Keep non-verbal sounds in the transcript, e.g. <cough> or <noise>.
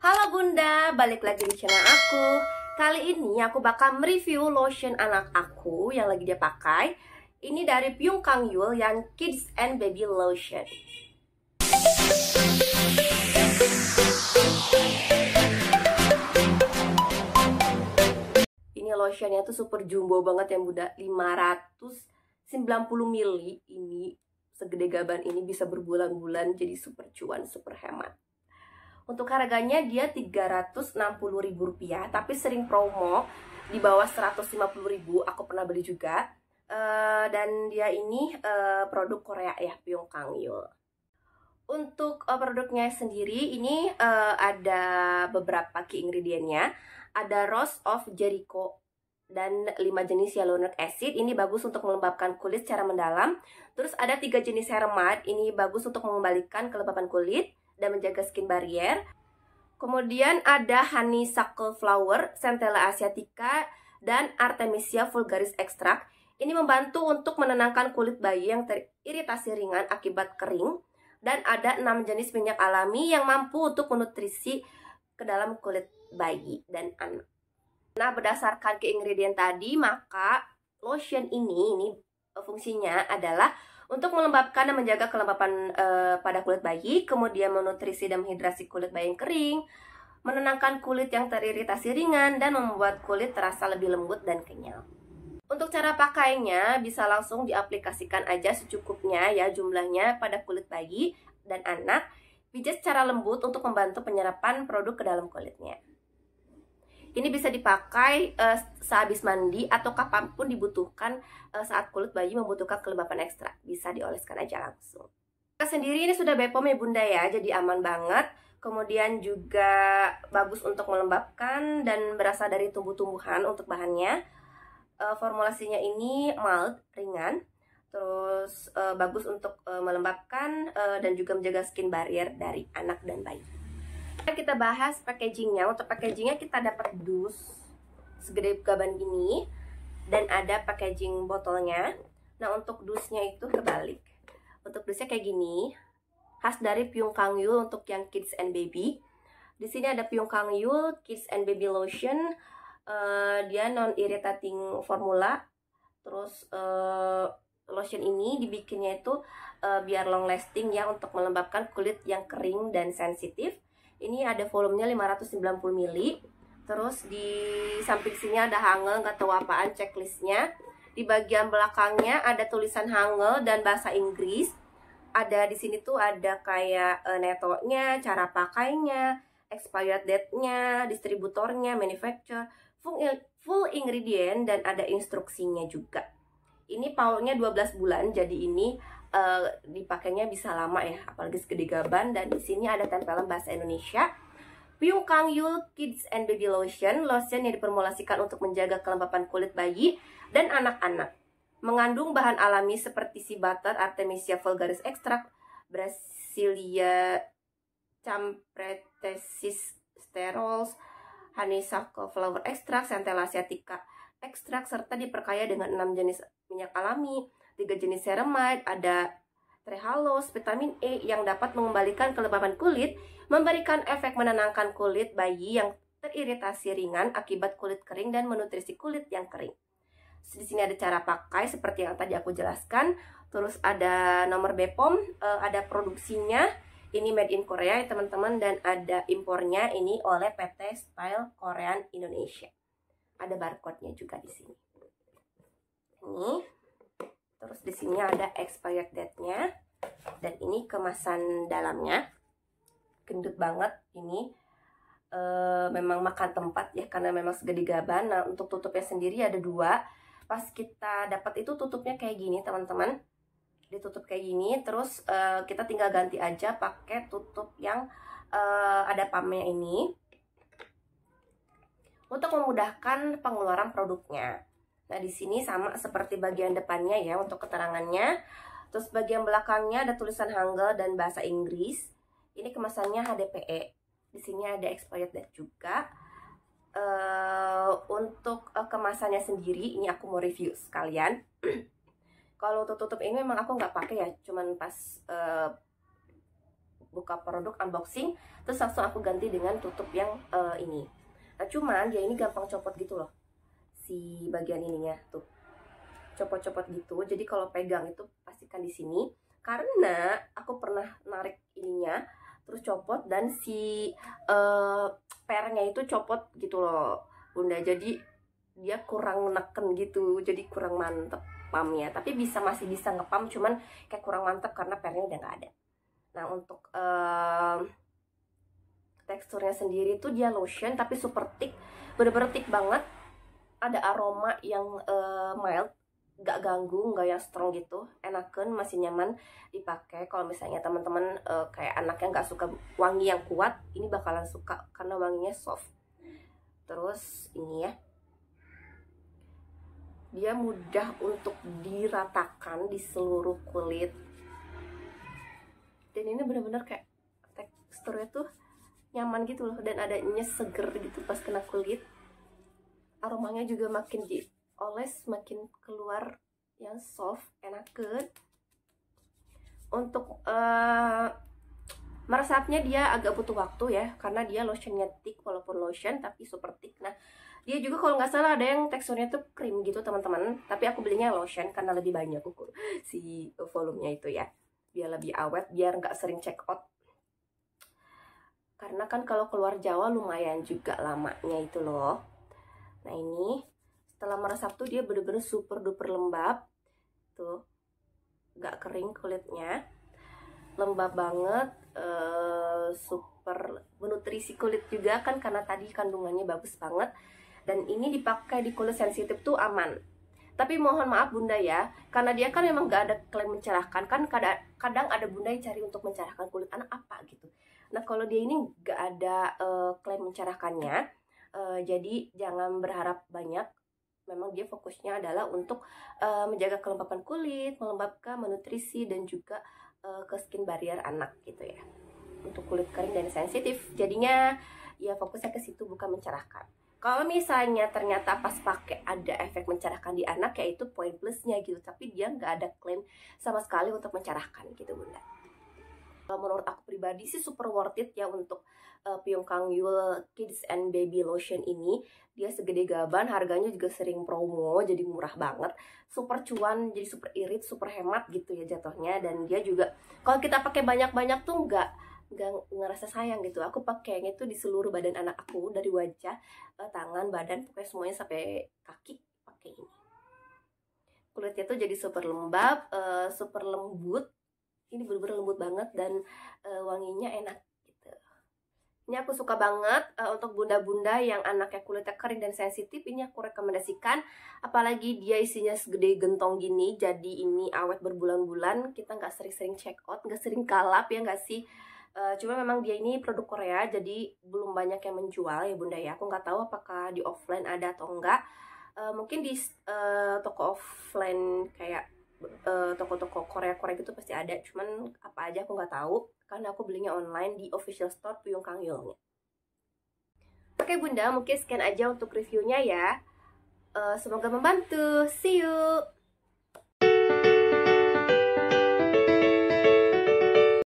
Halo Bunda, balik lagi di channel aku Kali ini aku bakal mereview lotion anak aku yang lagi dia pakai Ini dari Pyung Kang Yul yang Kids and Baby Lotion Ini lotionnya tuh super jumbo banget ya Bunda 590 mili ini segede gaban ini bisa berbulan-bulan jadi super cuan, super hemat untuk harganya dia Rp360.000 tapi sering promo di bawah rp 150.000 aku pernah beli juga. Uh, dan dia ini uh, produk Korea ya, Kang Yul. Untuk uh, produknya sendiri ini uh, ada beberapa key ingredientnya. Ada Rose of Jericho dan 5 jenis hyaluronic acid ini bagus untuk melembabkan kulit secara mendalam terus ada tiga jenis hermat, ini bagus untuk mengembalikan kelembapan kulit dan menjaga skin barrier. Kemudian ada honeysuckle flower, centella asiatica, dan artemisia vulgaris extract. Ini membantu untuk menenangkan kulit bayi yang teriritasi ringan akibat kering. Dan ada enam jenis minyak alami yang mampu untuk menutrisi ke dalam kulit bayi dan anak. Nah, berdasarkan ke ingredient tadi, maka lotion ini ini fungsinya adalah untuk melembabkan dan menjaga kelembapan e, eh, pada kulit bayi, kemudian menutrisi dan menghidrasi kulit bayi yang kering, menenangkan kulit yang teriritasi ringan, dan membuat kulit terasa lebih lembut dan kenyal. Untuk cara pakainya bisa langsung diaplikasikan aja secukupnya ya jumlahnya pada kulit bayi dan anak. Pijat secara lembut untuk membantu penyerapan produk ke dalam kulitnya ini bisa dipakai uh, sehabis mandi atau kapanpun dibutuhkan uh, saat kulit bayi membutuhkan kelembapan ekstra. Bisa dioleskan aja langsung. Kita sendiri ini sudah Bepom ya Bunda ya, jadi aman banget. Kemudian juga bagus untuk melembabkan dan berasal dari tumbuh-tumbuhan untuk bahannya. Uh, formulasinya ini mild, ringan, terus uh, bagus untuk uh, melembabkan uh, dan juga menjaga skin barrier dari anak dan bayi. Kita bahas packagingnya. Untuk packagingnya kita dapat dus segede gaban ini dan ada packaging botolnya. Nah untuk dusnya itu kebalik. Untuk dusnya kayak gini, khas dari Pyung Kang Yul untuk yang kids and baby. Di sini ada Pyung Kang Yul Kids and Baby Lotion. Uh, dia non irritating formula. Terus uh, lotion ini dibikinnya itu uh, biar long lasting ya untuk melembabkan kulit yang kering dan sensitif ini ada volumenya 590 ml terus di samping sini ada hangel nggak tahu apaan checklistnya di bagian belakangnya ada tulisan hangel dan bahasa Inggris ada di sini tuh ada kayak uh, eh, netonya cara pakainya expired date-nya distributornya manufacture, full full ingredient dan ada instruksinya juga ini paunya 12 bulan jadi ini uh, dipakainya bisa lama ya apalagi segede gaban dan di sini ada tempelan bahasa Indonesia Pyung Kang Yul Kids and Baby Lotion, lotion yang dipermulasikan untuk menjaga kelembapan kulit bayi dan anak-anak. Mengandung bahan alami seperti si butter, artemisia vulgaris extract, brasilia champretesis sterols, honeysuckle flower extract, centella asiatica ekstrak serta diperkaya dengan enam jenis minyak alami, tiga jenis ceramide, ada trehalose, vitamin E yang dapat mengembalikan kelembaban kulit, memberikan efek menenangkan kulit bayi yang teriritasi ringan akibat kulit kering dan menutrisi kulit yang kering. Di sini ada cara pakai seperti yang tadi aku jelaskan, terus ada nomor BPOM, eh, ada produksinya, ini made in Korea teman-teman dan ada impornya ini oleh PT Style Korean Indonesia ada barcode-nya juga di sini. Ini. Terus di sini ada expired date-nya dan ini kemasan dalamnya. Gendut banget ini. E, memang makan tempat ya karena memang segede gaban. Nah, untuk tutupnya sendiri ada dua. Pas kita dapat itu tutupnya kayak gini, teman-teman. Ditutup kayak gini, terus e, kita tinggal ganti aja pakai tutup yang e, ada pamnya ini untuk memudahkan pengeluaran produknya. Nah, di sini sama seperti bagian depannya ya untuk keterangannya. Terus bagian belakangnya ada tulisan Hangul dan bahasa Inggris. Ini kemasannya HDPE. Di sini ada expired date juga. Uh, untuk uh, kemasannya sendiri ini aku mau review sekalian. <clears throat> Kalau untuk tutup ini memang aku nggak pakai ya, cuman pas uh, buka produk unboxing terus langsung aku ganti dengan tutup yang uh, ini nah, cuman dia ini gampang copot gitu loh si bagian ininya tuh copot-copot gitu jadi kalau pegang itu pastikan di sini karena aku pernah narik ininya terus copot dan si uh, pernya itu copot gitu loh bunda jadi dia kurang neken gitu jadi kurang mantep pamnya tapi bisa masih bisa ngepam cuman kayak kurang mantep karena pernya udah nggak ada nah untuk uh, teksturnya sendiri tuh dia lotion tapi super thick bener-bener thick banget ada aroma yang uh, mild gak ganggu gak yang strong gitu enakan masih nyaman dipakai kalau misalnya teman-teman uh, kayak yang gak suka wangi yang kuat ini bakalan suka karena wanginya soft terus ini ya dia mudah untuk diratakan di seluruh kulit dan ini bener-bener kayak teksturnya tuh nyaman gitu loh dan ada seger gitu pas kena kulit aromanya juga makin dioles makin keluar yang soft enak ke untuk uh, meresapnya dia agak butuh waktu ya karena dia lotionnya thick walaupun lotion tapi super thick nah dia juga kalau nggak salah ada yang teksturnya tuh krim gitu teman-teman tapi aku belinya lotion karena lebih banyak ukur <laughs> si volumenya itu ya biar lebih awet biar nggak sering check out karena kan kalau keluar Jawa lumayan juga lamanya itu loh nah ini setelah meresap tuh dia bener-bener super duper lembab tuh gak kering kulitnya lembab banget uh, super menutrisi kulit juga kan karena tadi kandungannya bagus banget dan ini dipakai di kulit sensitif tuh aman tapi mohon maaf bunda ya karena dia kan memang gak ada klaim mencerahkan kan kadang, kadang ada bunda yang cari untuk mencerahkan kulit anak apa gitu Nah kalau dia ini gak ada uh, klaim mencerahkannya, uh, jadi jangan berharap banyak. Memang dia fokusnya adalah untuk uh, menjaga kelembapan kulit, melembabkan, menutrisi dan juga uh, ke skin barrier anak gitu ya. Untuk kulit kering dan sensitif, jadinya ya fokusnya ke situ bukan mencerahkan kalau misalnya ternyata pas pakai ada efek mencerahkan di anak yaitu point plusnya gitu tapi dia nggak ada klaim sama sekali untuk mencerahkan gitu bunda kalau menurut aku pribadi sih super worth it ya untuk uh, eh, Pyongkang Yul Kids and Baby Lotion ini dia segede gaban harganya juga sering promo jadi murah banget super cuan jadi super irit super hemat gitu ya jatuhnya dan dia juga kalau kita pakai banyak-banyak tuh nggak nggak ngerasa sayang gitu aku pakainya tuh di seluruh badan anak aku dari wajah eh, tangan badan pokoknya semuanya sampai kaki pakai ini kulitnya tuh jadi super lembab eh, super lembut ini bener-bener lembut banget dan uh, wanginya enak gitu ini aku suka banget uh, untuk bunda-bunda yang anaknya kulitnya kering dan sensitif ini aku rekomendasikan apalagi dia isinya segede gentong gini jadi ini awet berbulan-bulan kita nggak sering-sering check out nggak sering kalap ya nggak sih Uh, cuma memang dia ini produk Korea jadi belum banyak yang menjual ya bunda ya aku nggak tahu apakah di offline ada atau enggak uh, mungkin di uh, toko offline kayak toko eh, toko-toko Korea Korea gitu pasti ada cuman apa aja aku nggak tahu karena aku belinya online di official store Puyung Kang Yulnya oke bunda mungkin scan aja untuk reviewnya ya uh, semoga membantu see you